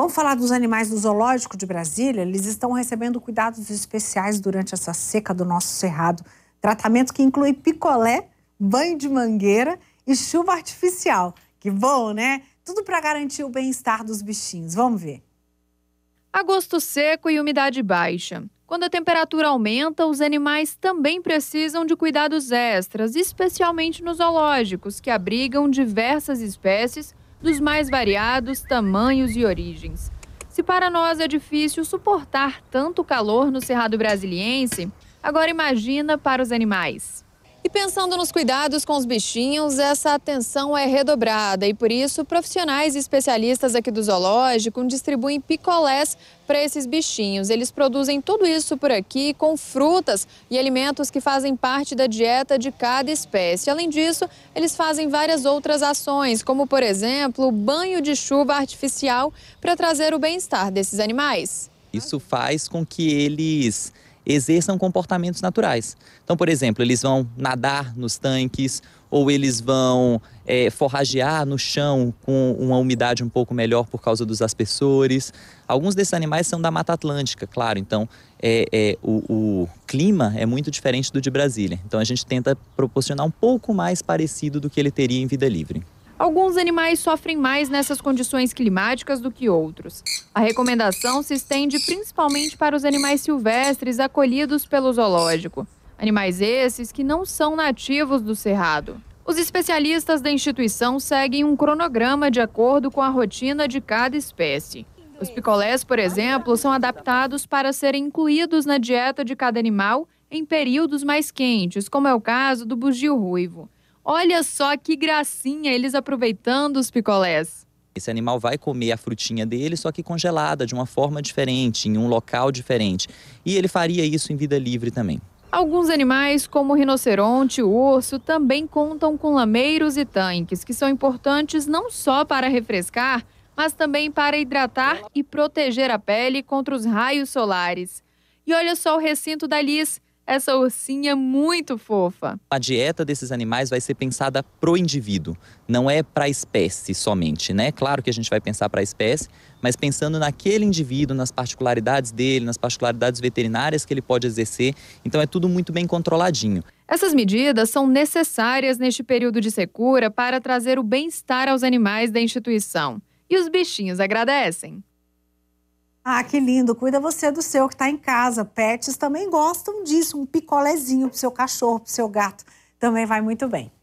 Vamos falar dos animais do Zoológico de Brasília? Eles estão recebendo cuidados especiais durante essa seca do nosso cerrado. Tratamento que inclui picolé, banho de mangueira e chuva artificial. Que bom, né? Tudo para garantir o bem-estar dos bichinhos. Vamos ver. Agosto seco e umidade baixa. Quando a temperatura aumenta, os animais também precisam de cuidados extras, especialmente nos zoológicos, que abrigam diversas espécies dos mais variados tamanhos e origens. Se para nós é difícil suportar tanto calor no Cerrado Brasiliense, agora imagina para os animais. E pensando nos cuidados com os bichinhos, essa atenção é redobrada e por isso profissionais e especialistas aqui do zoológico distribuem picolés para esses bichinhos. Eles produzem tudo isso por aqui com frutas e alimentos que fazem parte da dieta de cada espécie. Além disso, eles fazem várias outras ações, como por exemplo, o banho de chuva artificial para trazer o bem-estar desses animais. Isso faz com que eles exerçam comportamentos naturais. Então, por exemplo, eles vão nadar nos tanques ou eles vão é, forragear no chão com uma umidade um pouco melhor por causa dos aspersores. Alguns desses animais são da Mata Atlântica, claro, então é, é, o, o clima é muito diferente do de Brasília. Então a gente tenta proporcionar um pouco mais parecido do que ele teria em vida livre. Alguns animais sofrem mais nessas condições climáticas do que outros. A recomendação se estende principalmente para os animais silvestres acolhidos pelo zoológico, animais esses que não são nativos do cerrado. Os especialistas da instituição seguem um cronograma de acordo com a rotina de cada espécie. Os picolés, por exemplo, são adaptados para serem incluídos na dieta de cada animal em períodos mais quentes, como é o caso do bugio ruivo. Olha só que gracinha, eles aproveitando os picolés. Esse animal vai comer a frutinha dele, só que congelada, de uma forma diferente, em um local diferente. E ele faria isso em vida livre também. Alguns animais, como o rinoceronte e o urso, também contam com lameiros e tanques, que são importantes não só para refrescar, mas também para hidratar e proteger a pele contra os raios solares. E olha só o recinto da Liz essa ursinha é muito fofa. A dieta desses animais vai ser pensada pro indivíduo, não é para a espécie somente, né? Claro que a gente vai pensar para a espécie, mas pensando naquele indivíduo, nas particularidades dele, nas particularidades veterinárias que ele pode exercer, então é tudo muito bem controladinho. Essas medidas são necessárias neste período de secura para trazer o bem-estar aos animais da instituição. E os bichinhos agradecem. Ah, que lindo. Cuida você do seu que está em casa. Pets também gostam disso. Um picolézinho para o seu cachorro, para o seu gato. Também vai muito bem.